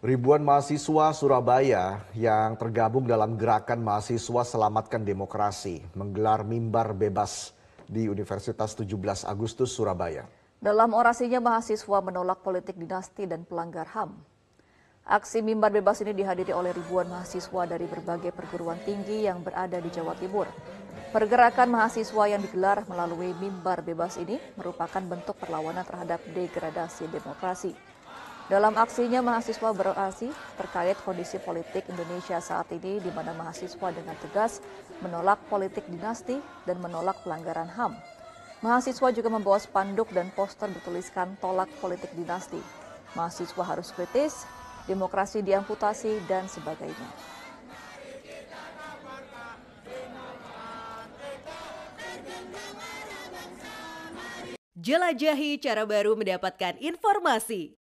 Ribuan mahasiswa Surabaya yang tergabung dalam gerakan mahasiswa Selamatkan Demokrasi menggelar mimbar bebas di Universitas 17 Agustus Surabaya. Dalam orasinya mahasiswa menolak politik dinasti dan pelanggar HAM. Aksi mimbar bebas ini dihadiri oleh ribuan mahasiswa dari berbagai perguruan tinggi yang berada di Jawa Timur. Pergerakan mahasiswa yang digelar melalui mimbar bebas ini merupakan bentuk perlawanan terhadap degradasi demokrasi. Dalam aksinya, mahasiswa beraksi terkait kondisi politik Indonesia saat ini di mana mahasiswa dengan tegas menolak politik dinasti dan menolak pelanggaran HAM. Mahasiswa juga membawa spanduk dan poster bertuliskan tolak politik dinasti. Mahasiswa harus kritis, demokrasi diamputasi, dan sebagainya. Jelajahi cara baru mendapatkan informasi.